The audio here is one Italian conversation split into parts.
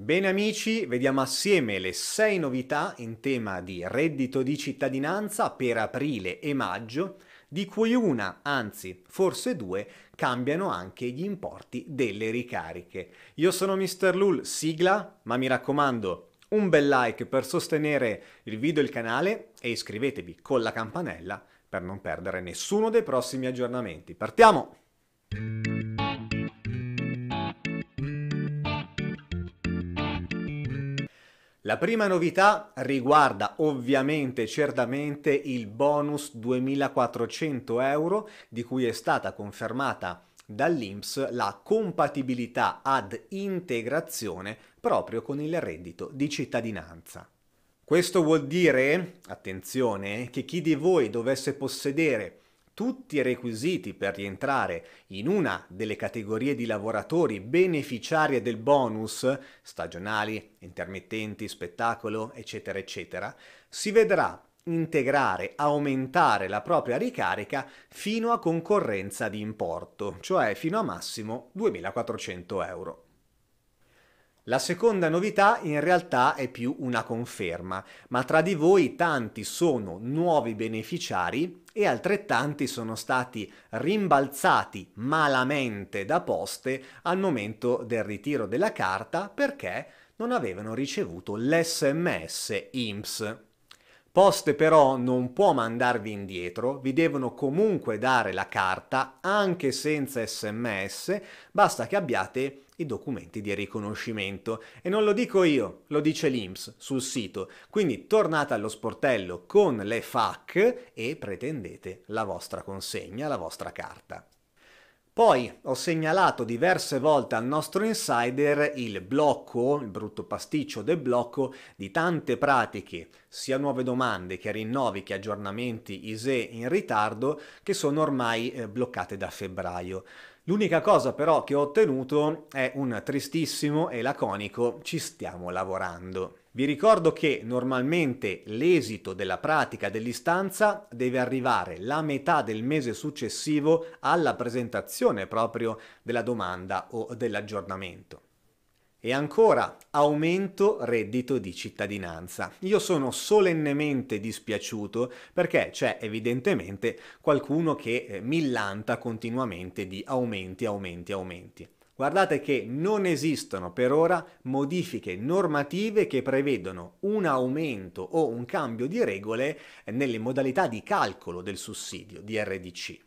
Bene amici, vediamo assieme le 6 novità in tema di reddito di cittadinanza per aprile e maggio, di cui una, anzi forse due, cambiano anche gli importi delle ricariche. Io sono Mr. Lul, sigla, ma mi raccomando, un bel like per sostenere il video e il canale e iscrivetevi con la campanella per non perdere nessuno dei prossimi aggiornamenti. Partiamo! La prima novità riguarda ovviamente certamente il bonus 2400 euro di cui è stata confermata dall'Inps la compatibilità ad integrazione proprio con il reddito di cittadinanza. Questo vuol dire, attenzione, che chi di voi dovesse possedere tutti i requisiti per rientrare in una delle categorie di lavoratori beneficiarie del bonus, stagionali, intermittenti, spettacolo, eccetera, eccetera, si vedrà integrare, aumentare la propria ricarica fino a concorrenza di importo, cioè fino a massimo 2.400 euro. La seconda novità in realtà è più una conferma, ma tra di voi tanti sono nuovi beneficiari e altrettanti sono stati rimbalzati malamente da poste al momento del ritiro della carta perché non avevano ricevuto l'SMS IMSS. Poste però non può mandarvi indietro, vi devono comunque dare la carta anche senza sms, basta che abbiate i documenti di riconoscimento. E non lo dico io, lo dice l'IMS sul sito. Quindi tornate allo sportello con le FAC e pretendete la vostra consegna, la vostra carta. Poi ho segnalato diverse volte al nostro insider il blocco, il brutto pasticcio del blocco di tante pratiche, sia nuove domande che rinnovi che aggiornamenti ISE in ritardo, che sono ormai eh, bloccate da febbraio. L'unica cosa però che ho ottenuto è un tristissimo e laconico ci stiamo lavorando. Vi ricordo che normalmente l'esito della pratica dell'istanza deve arrivare la metà del mese successivo alla presentazione proprio della domanda o dell'aggiornamento. E ancora, aumento reddito di cittadinanza. Io sono solennemente dispiaciuto perché c'è evidentemente qualcuno che eh, millanta continuamente di aumenti, aumenti, aumenti. Guardate che non esistono per ora modifiche normative che prevedono un aumento o un cambio di regole nelle modalità di calcolo del sussidio di RDC.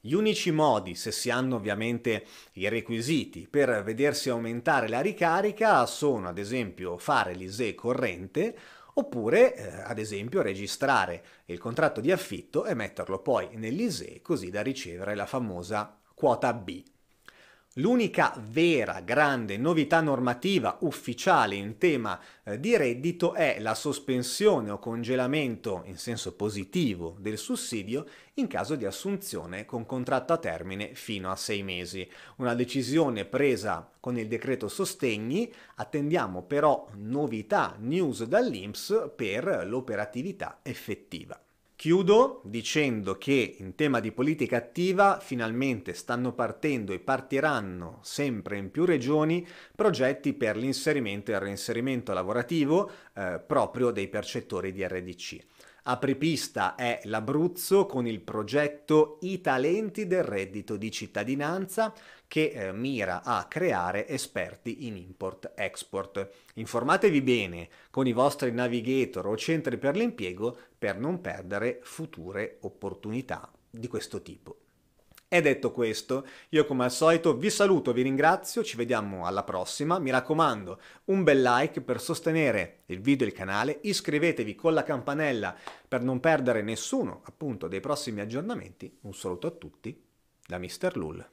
Gli unici modi, se si hanno ovviamente i requisiti, per vedersi aumentare la ricarica sono ad esempio fare l'ISE corrente oppure eh, ad esempio registrare il contratto di affitto e metterlo poi nell'ISE così da ricevere la famosa quota B. L'unica vera grande novità normativa ufficiale in tema eh, di reddito è la sospensione o congelamento in senso positivo del sussidio in caso di assunzione con contratto a termine fino a sei mesi. Una decisione presa con il decreto sostegni, attendiamo però novità, news dall'Inps per l'operatività effettiva. Chiudo dicendo che in tema di politica attiva finalmente stanno partendo e partiranno sempre in più regioni progetti per l'inserimento e il reinserimento lavorativo eh, proprio dei percettori di RDC. Apripista è l'Abruzzo con il progetto I talenti del reddito di cittadinanza che eh, mira a creare esperti in import-export. Informatevi bene con i vostri navigator o centri per l'impiego per non perdere future opportunità di questo tipo. E detto questo, io come al solito vi saluto, vi ringrazio, ci vediamo alla prossima, mi raccomando un bel like per sostenere il video e il canale, iscrivetevi con la campanella per non perdere nessuno appunto dei prossimi aggiornamenti, un saluto a tutti da Mr. Lul.